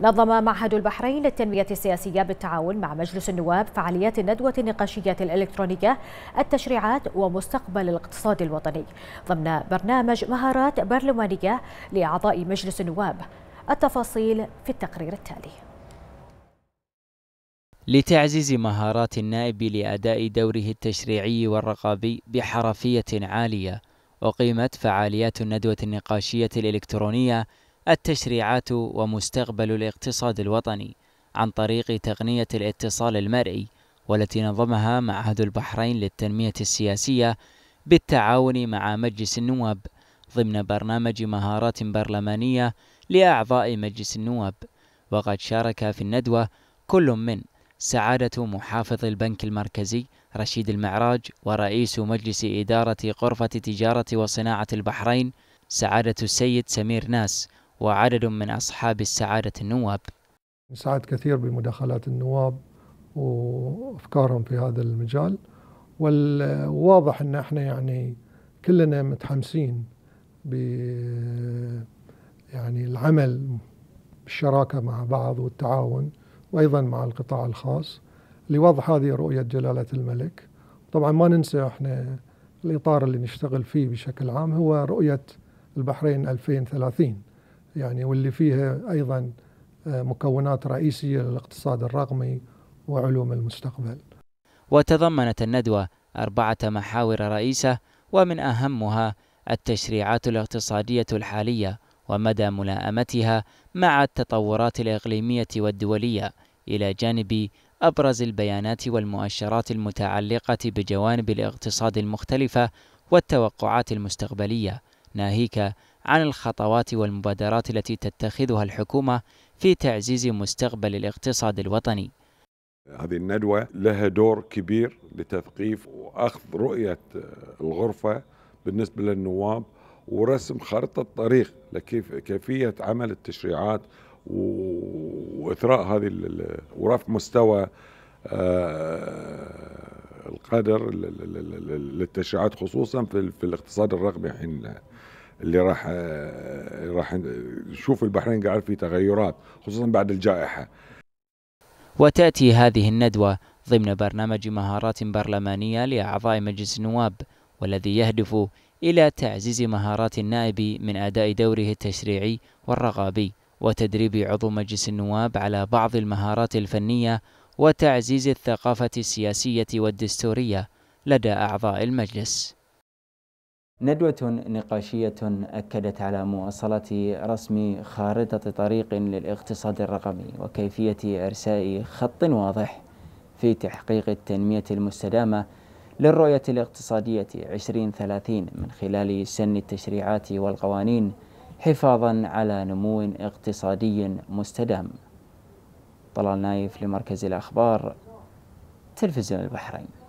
نظم معهد البحرين للتنمية السياسية بالتعاون مع مجلس النواب فعاليات الندوة النقاشية الإلكترونية التشريعات ومستقبل الاقتصاد الوطني ضمن برنامج مهارات برلمانية لأعضاء مجلس النواب التفاصيل في التقرير التالي لتعزيز مهارات النائب لأداء دوره التشريعي والرقابي بحرفية عالية أقيمت فعاليات الندوة النقاشية الإلكترونية التشريعات ومستقبل الاقتصاد الوطني عن طريق تقنية الاتصال المرئي والتي نظمها معهد البحرين للتنمية السياسية بالتعاون مع مجلس النواب ضمن برنامج مهارات برلمانية لأعضاء مجلس النواب وقد شارك في الندوة كل من سعادة محافظ البنك المركزي رشيد المعراج ورئيس مجلس إدارة غرفة تجارة وصناعة البحرين سعادة السيد سمير ناس وعدد من أصحاب السعادة النواب سعد كثير بمداخلات النواب وأفكارهم في هذا المجال والواضح أن احنا يعني كلنا متحمسين ب يعني العمل بالشراكة مع بعض والتعاون وأيضا مع القطاع الخاص لوضع هذه رؤية جلالة الملك طبعا ما ننسى احنا الإطار اللي نشتغل فيه بشكل عام هو رؤية البحرين 2030 يعني واللي فيها أيضا آه، مكونات رئيسية للاقتصاد الرقمي وعلوم المستقبل وتضمنت الندوة أربعة محاور رئيسة ومن أهمها التشريعات الاقتصادية الحالية ومدى ملائمتها مع التطورات الإقليمية والدولية إلى جانب أبرز البيانات والمؤشرات المتعلقة بجوانب الاقتصاد المختلفة والتوقعات المستقبلية ناهيك عن الخطوات والمبادرات التي تتخذها الحكومة في تعزيز مستقبل الاقتصاد الوطني هذه الندوة لها دور كبير لتثقيف وأخذ رؤية الغرفة بالنسبة للنواب ورسم خارطة طريق لكيف كيفية عمل التشريعات وإثراء هذه ورفع مستوى آه، قدر للتشريعات خصوصا في, في الاقتصاد الرقمي حين اللي راح آه، راح نشوف البحرين قاعد في تغيرات خصوصا بعد الجائحه وتاتي هذه الندوه ضمن برنامج مهارات برلمانيه لاعضاء مجلس النواب والذي يهدف الى تعزيز مهارات النائب من اداء دوره التشريعي والرغابي وتدريب عضو مجلس النواب على بعض المهارات الفنيه وتعزيز الثقافة السياسية والدستورية لدى أعضاء المجلس ندوة نقاشية أكدت على مواصلة رسم خارطة طريق للاقتصاد الرقمي وكيفية إرساء خط واضح في تحقيق التنمية المستدامة للرؤية الاقتصادية 2030 من خلال سن التشريعات والقوانين حفاظا على نمو اقتصادي مستدام طلال نايف لمركز الأخبار تلفزيون البحرين